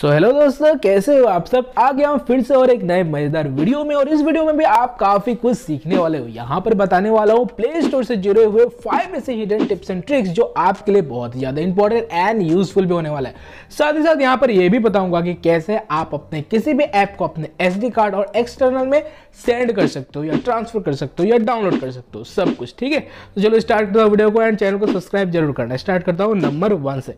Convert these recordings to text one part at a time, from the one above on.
so hello दोस्तों कैसे हो आप सब आ गया हूँ फिर से और एक नए मजेदार वीडियो में और इस वीडियो में भी आप काफी कुछ सीखने वाले हो यहाँ पर बताने वाला हूँ प्ले स्टोर से जुड़े हुए फाइव ऐसे हिडन टिप्स एंड ट्रिक्स जो आपके लिए बहुत ही ज्यादा इंपॉर्टेंट एंड यूजफुल भी होने वाला है साथ ही साथ यहाँ पर यह भी बताऊंगा कि कैसे आप अपने किसी भी ऐप को अपने एस कार्ड और एक्सटर्नल में सेंड कर सकते हो या ट्रांसफर कर सकते हो या डाउनलोड कर सकते हो सब कुछ ठीक है तो चलो स्टार्ट करता हूँ वीडियो को एंड चैनल को सब्सक्राइब जरूर करना स्टार्ट करता हूँ नंबर वन से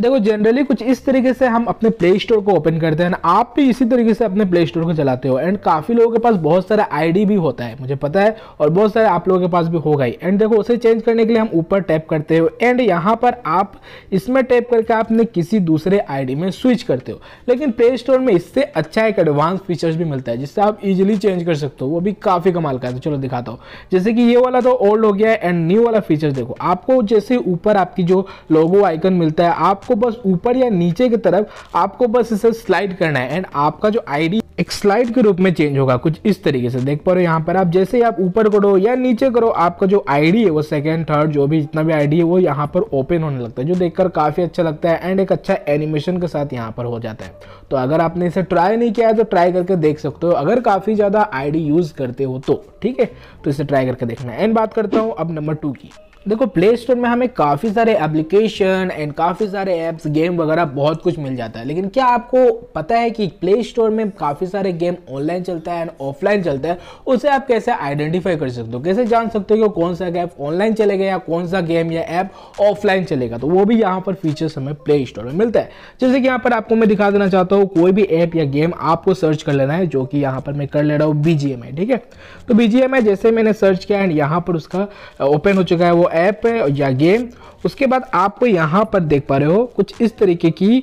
देखो जनरली कुछ इस तरीके से हम अपने प्ले स्टोर को ओपन करते हैं आप भी इसी तरीके से अपने प्ले स्टोर को चलाते हो एंड काफ़ी लोगों के पास बहुत सारा आईडी भी होता है मुझे पता है और बहुत सारे आप लोगों के पास भी होगा ही एंड देखो उसे चेंज करने के लिए हम ऊपर टैप करते हो एंड यहाँ पर आप इसमें टैप करके आपने किसी दूसरे आई में स्विच करते हो लेकिन प्ले स्टोर में इससे अच्छा एक एडवांस फीचर्स भी मिलता है जिससे आप इजिली चेंज कर सकते हो वो भी काफ़ी कमाल का है तो चलो दिखाता हो जैसे कि ये वाला तो ओल्ड हो गया है एंड न्यू वाला फीचर देखो आपको जैसे ऊपर आपकी जो लोगो आइकन मिलता है आप आपको बस ऊपर या नीचे की तरफ आपको बस इसे स्लाइड करना है एंड आपका जो आईडी एक स्लाइड के रूप में चेंज होगा कुछ इस तरीके से देख पा रहे हो यहाँ पर आप जैसे ही आप ऊपर करो या नीचे करो आपका जो आईडी है वो सेकंड थर्ड जो भी जितना भी आईडी है वो यहाँ पर ओपन होने लगता है जो देखकर काफ़ी अच्छा लगता है एंड एक अच्छा एनिमेशन के साथ यहाँ पर हो जाता है तो अगर आपने इसे ट्राई नहीं किया है तो ट्राई करके देख सकते हो अगर काफ़ी ज़्यादा आई यूज़ करते हो तो ठीक है तो इसे ट्राई करके देखना एंड बात करता हूँ अब नंबर टू की देखो प्ले स्टोर में हमें काफ़ी सारे एप्लीकेशन एंड काफ़ी सारे ऐप्स गेम वगैरह बहुत कुछ मिल जाता है लेकिन क्या आपको पता है कि प्ले स्टोर में काफ़ी सारे गेम ऑनलाइन चलता है एंड ऑफलाइन चलता है उसे आप कैसे आइडेंटिफाई कर सकते हो कैसे जान सकते हो कि कौन सा गैप ऑनलाइन चलेगा या कौन सा गेम या ऐप ऑफलाइन चलेगा तो वो भी यहाँ पर फीचर्स हमें प्ले स्टोर में मिलता है जैसे कि यहाँ पर आपको मैं दिखा देना चाहता हूँ कोई भी ऐप या गेम आपको सर्च कर लेना है जो कि यहाँ पर मैं कर ले रहा हूँ बी ठीक है तो बी जैसे मैंने सर्च किया एंड यहाँ पर उसका ओपन हो चुका है वो ऐप या गेम उसके बाद आप यहाँ पर देख पा रहे हो कुछ इस तरीके की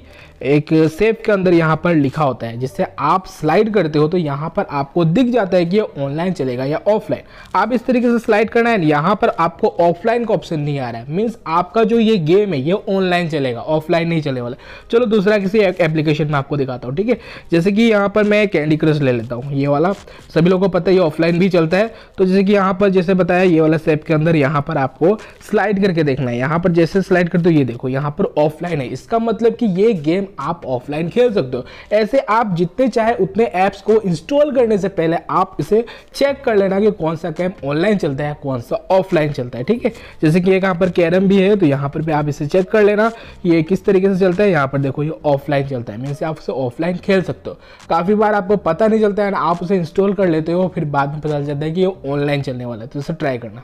एक सेप के अंदर यहाँ पर लिखा होता है जिससे आप स्लाइड करते हो तो यहाँ पर आपको दिख जाता है कि ये ऑनलाइन चलेगा या ऑफलाइन आप इस तरीके से स्लाइड करना है यहाँ पर आपको ऑफलाइन का ऑप्शन नहीं आ रहा है मीन्स आपका जो ये गेम है ये ऑनलाइन चलेगा ऑफलाइन नहीं चलने वाला चलो दूसरा किसी एप्लीकेशन में आपको दिखाता हूँ ठीक है जैसे कि यहाँ पर मैं कैंडी क्रश ले लेता हूँ ये वाला सभी लोगों को पता है ये ऑफलाइन भी चलता है तो जैसे कि यहाँ पर जैसे बताया ये वाला सेप के अंदर यहाँ पर आपको स्लाइड करके देखना है यहाँ पर जैसे स्लाइड करते हो ये देखो यहाँ पर ऑफलाइन है इसका मतलब कि ये गेम आप ऑफलाइन खेल सकते हो ऐसे आप जितने चाहे उतने ऐप्स को इंस्टॉल करने से पहले आप इसे चेक कर लेना कि कौन सा कैम ऑनलाइन चलता है कौन सा ऑफलाइन चलता है ठीक है जैसे कि यहाँ पर कैरम भी है तो यहाँ पर भी आप इसे चेक कर लेना ये किस तरीके से चलता है यहाँ पर देखो ये ऑफलाइन चलता है मीन्स आप उसे ऑफलाइन खेल सकते हो काफ़ी बार आपको पता नहीं चलता है आप उसे इंस्टॉल कर लेते हो फिर बाद में पता चलता है कि ये ऑनलाइन चलने वाला है तो इसे ट्राई करना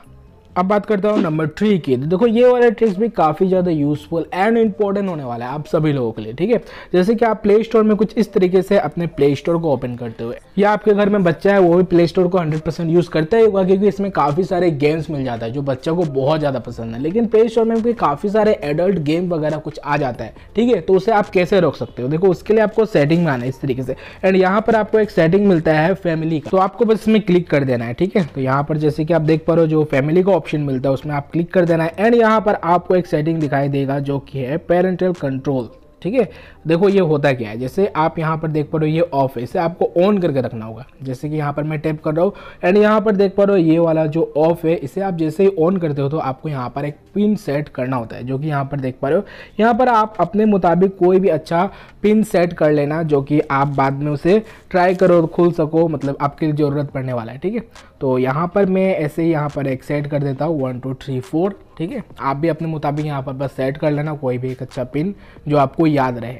अब बात करता हूँ नंबर थ्री की तो देखो ये वाला ट्रिक्स भी काफ़ी ज़्यादा यूजफुल एंड इम्पॉर्टेंट होने वाला है आप सभी लोगों के लिए ठीक है जैसे कि आप प्ले स्टोर में कुछ इस तरीके से अपने प्ले स्टोर को ओपन करते हुए या आपके घर में बच्चा है वो भी प्ले स्टोर को 100 परसेंट यूज़ करता ही होगा क्योंकि इसमें काफ़ी सारे गेम्स मिल जाता है जो बच्चों को बहुत ज़्यादा पसंद है लेकिन प्ले स्टोर में भी काफ़ी सारे एडल्ट गेम वगैरह कुछ आ जाता है ठीक है तो उसे आप कैसे रोक सकते हो देखो उसके लिए आपको सेटिंग में आना है इस तरीके से एंड यहाँ पर आपको एक सेटिंग मिलता है फैमिली का तो आपको बस इसमें क्लिक कर देना है ठीक है तो यहाँ पर जैसे कि आप देख पा रहे हो जो फैमिली को ऑप्शन मिलता है उसमें आप क्लिक कर देना है एंड यहाँ पर आपको एक सेटिंग दिखाई देगा जो कि है पेरेंटल कंट्रोल ठीक है देखो ये होता क्या है जैसे आप यहाँ पर देख पा रहे हो ये ऑफ है इसे आपको ऑन करके रखना होगा जैसे कि यहाँ पर मैं टैप कर रहा हूँ एंड यहाँ पर देख पा रहे हो ये वाला जो ऑफ है इसे आप जैसे ही ऑन करते हो तो आपको यहाँ पर एक पिन सेट करना होता है जो कि यहाँ पर देख पा रहे हो यहाँ पर आप अपने मुताबिक कोई भी अच्छा पिन सेट कर लेना जो कि आप बाद में उसे ट्राई करो और खुल सको मतलब आपके लिए ज़रूरत पड़ने वाला है ठीक है तो यहाँ पर मैं ऐसे ही यहाँ पर एक सेट कर देता हूँ वन टू थ्री फोर ठीक है आप भी अपने मुताबिक यहाँ पर बस सेट कर लेना कोई भी एक अच्छा पिन जो आपको याद रहे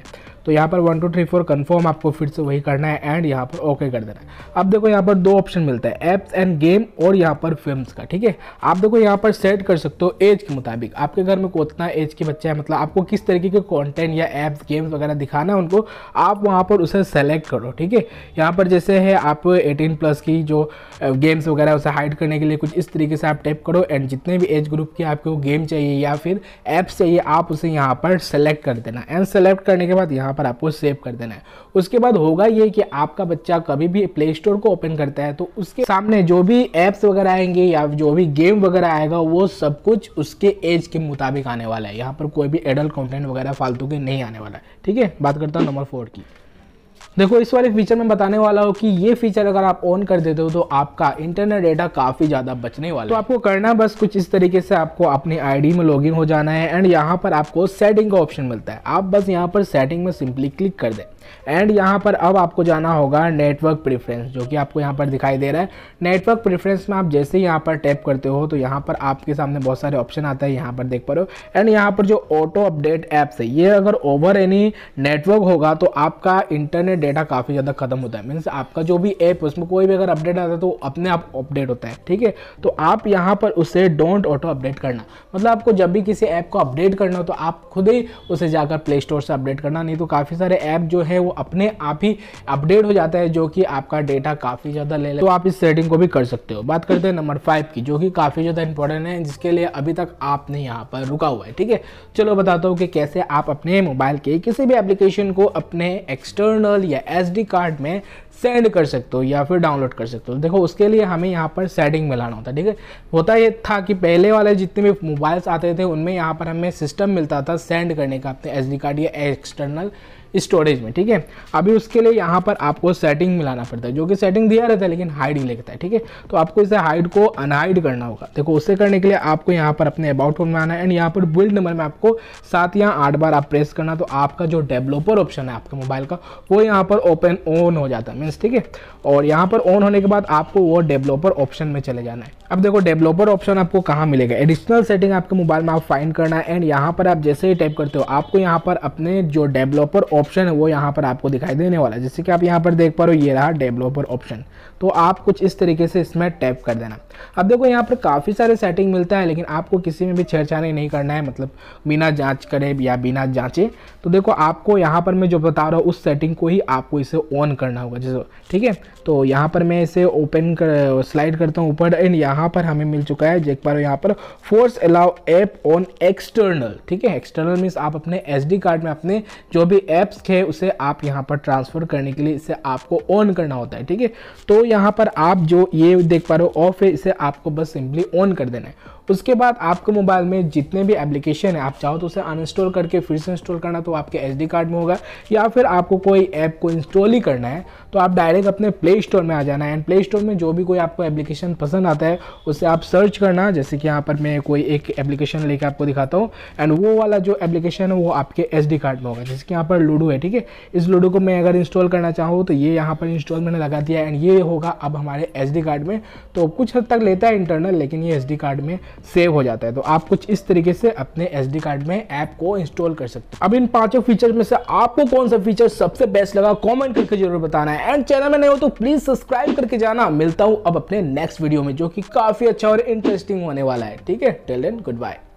तो यहाँ पर one two three four confirm आपको फिर से वही करना है एंड यहाँ पर ओके कर देना है अब देखो यहाँ पर दो ऑप्शन मिलता है ऐप्स एंड गेम और यहाँ पर फिल्म का ठीक है आप देखो यहाँ पर सेट कर सकते हो एज के मुताबिक आपके घर में कितना एज के बच्चा है मतलब आपको किस तरीके के कॉन्टेंट या ऐप्स गेम्स वगैरह दिखाना है उनको आप वहाँ पर उसे सेलेक्ट करो ठीक है यहाँ पर जैसे है आप एटीन प्लस की जो गेम्स वगैरह उसे हाइड करने के लिए कुछ इस तरीके से आप टाइप करो एंड जितने भी एज ग्रुप के आपको गेम चाहिए या फिर ऐप्स चाहिए आप उसे यहाँ पर सेलेक्ट कर देना एंड सेलेक्ट करने के बाद यहाँ यहाँ पर आपको सेव कर देना है उसके बाद होगा ये कि आपका बच्चा कभी भी प्ले स्टोर को ओपन करता है तो उसके सामने जो भी एप्स वगैरह आएंगे या जो भी गेम वगैरह आएगा वो सब कुछ उसके एज के मुताबिक आने वाला है यहाँ पर कोई भी एडल्ट कॉन्टेंट वगैरह फालतू के नहीं आने वाला है ठीक है बात करता हूँ नंबर फोर की देखो इस वाले फीचर में बताने वाला हो कि ये फीचर अगर आप ऑन कर देते हो तो आपका इंटरनेट डेटा काफ़ी ज़्यादा बचने वाला तो आपको करना बस कुछ इस तरीके से आपको अपनी आईडी में लॉगिन हो जाना है एंड यहाँ पर आपको सेटिंग का ऑप्शन मिलता है आप बस यहाँ पर सेटिंग में सिंपली क्लिक कर दें एंड यहाँ पर अब आपको जाना होगा नेटवर्क प्रिफ्रेंस जो कि आपको यहाँ पर दिखाई दे रहा है नेटवर्क प्रिफ्रेंस में आप जैसे ही यहाँ पर टैप करते हो तो यहाँ पर आपके सामने बहुत सारे ऑप्शन आता है यहाँ पर देख पा रहे हो एंड यहाँ पर जो ऑटो अपडेट ऐप्स है ये अगर ओवर एनी नेटवर्क होगा तो आपका इंटरनेट डेटा काफ़ी ज़्यादा खत्म होता है मीन्स आपका जो भी ऐप उसमें कोई भी अगर अपडेट आता है तो अपने आप अपडेट होता है ठीक है तो आप यहाँ पर उसे डोंट ऑटो अपडेट करना मतलब आपको जब भी किसी ऐप को अपडेट करना हो तो आप खुद ही उसे जाकर प्ले स्टोर से अपडेट करना नहीं तो काफ़ी सारे ऐप जो है वो अपने आप ही अपडेट हो जाता है जो कि आपका डेटा काफ़ी ज़्यादा ले ले तो आप इस सेटिंग को भी कर सकते हो बात करते हैं नंबर फाइव की जो कि काफ़ी ज़्यादा इंपॉर्टेंट है जिसके लिए अभी तक आपने यहाँ पर रुका हुआ है ठीक है चलो बताता हूँ कि कैसे आप अपने मोबाइल के किसी भी एप्लीकेशन को अपने एक्सटर्नल या एस कार्ड में सेंड कर सकते हो या फिर डाउनलोड कर सकते हो देखो उसके लिए हमें यहाँ पर सेटिंग में लाना होता है ठीक है होता ये था कि पहले वाले जितने भी मोबाइल्स आते थे उनमें यहाँ पर हमें सिस्टम मिलता था सेंड करने का अपने एस कार्ड या एक्सटर्नल स्टोरेज में ठीक है अभी उसके लिए यहाँ पर आपको सेटिंग मिलाना पड़ता है जो कि सेटिंग दिया रहता है लेकिन हाइड ही लगता है ठीक है तो आपको इसे हाइड को अनहाइड करना होगा देखो उससे करने के लिए आपको यहाँ पर अपने अबाउट फोन में आना है एंड यहाँ पर बिल्ड नंबर में आपको सात या आठ बार आप प्रेस करना तो आपका जो डेवलपर ऑप्शन है आपके मोबाइल का वो यहाँ पर ओपन ऑन हो जाता है मीन्स ठीक है और यहाँ पर ऑन होने के बाद आपको वो डेवलपर ऑप्शन में चले जाना है अब देखो डेवलपर ऑप्शन आपको कहाँ मिलेगा एडिशनल सेटिंग आपके मोबाइल में आप फाइंड करना है एंड यहाँ पर आप जैसे ही टाइप करते हो आपको यहाँ पर अपने जो डेवलपर ऑप्शन है वो यहाँ पर आपको दिखाई देने वाला है जैसे कि आप यहाँ पर देख पा रहे हो ये रहा डेवलपर ऑप्शन तो आप कुछ इस तरीके से इसमें टैप कर देना अब देखो यहाँ पर काफ़ी सारे सेटिंग मिलता है लेकिन आपको किसी में भी छेड़छाड़ी नहीं करना है मतलब बिना जाँच करे या बिना जाँचे तो देखो आपको यहाँ पर मैं जो बता रहा हूँ उस सेटिंग को ही आपको इसे ऑन करना होगा जैसे ठीक है तो यहाँ पर मैं इसे ओपन कर स्लाइड करता हूँ ऊपर एंड यहाँ पर हमें मिल चुका है देख पा रहे हो यहाँ पर force allow app on external ठीक है एक्सटर्नल मीन्स आप अपने एस कार्ड में अपने जो भी ऐप एप्स है उसे आप यहाँ पर ट्रांसफ़र करने के लिए इसे आपको ऑन करना होता है ठीक है तो यहाँ पर आप जो ये देख पा रहे हो ऑफ है इसे आपको बस सिंपली ऑन कर देना है उसके बाद आपके मोबाइल में जितने भी एप्लीकेशन है आप चाहो तो उसे अनइंस्टॉल करके फिर से इंस्टॉल करना तो आपके एस कार्ड में होगा या फिर आपको कोई ऐप को इंस्टॉल ही करना है तो आप डायरेक्ट अपने प्ले स्टोर में आ जाना है एंड प्ले स्टोर में जो भी कोई आपको एप्लीकेशन पसंद आता है उसे आप सर्च करना जैसे कि यहाँ पर मैं कोई एक एप्लीकेशन लेकर आपको दिखाता हूँ एंड वो वाला जो एप्लीकेशन है वो आपके एस कार्ड में होगा जैसे कि यहाँ पर लूडो लूडो है ठीक है इस लूडो को मैं अगर इंस्टॉल करना चाहूँ तो ये यहाँ पर इंस्टॉल मैंने लगा दिया एंड ये होगा अब हमारे एस कार्ड में तो कुछ हद तक लेता है इंटरनल लेकिन ये एस कार्ड में सेव हो जाता है तो आप कुछ इस तरीके से अपने एस कार्ड में ऐप को इंस्टॉल कर सकते हो अब इन पांचों फीचर में से आपको कौन सा फीचर सबसे बेस्ट लगा कॉमेंट करके जरूर बताना है एंड चैनल में नहीं हो तो प्लीज सब्सक्राइब करके जाना मिलता हूँ अब अपने नेक्स्ट वीडियो में जो कि काफी अच्छा और इंटरेस्टिंग होने वाला है ठीक है टेल एंड गुड बाय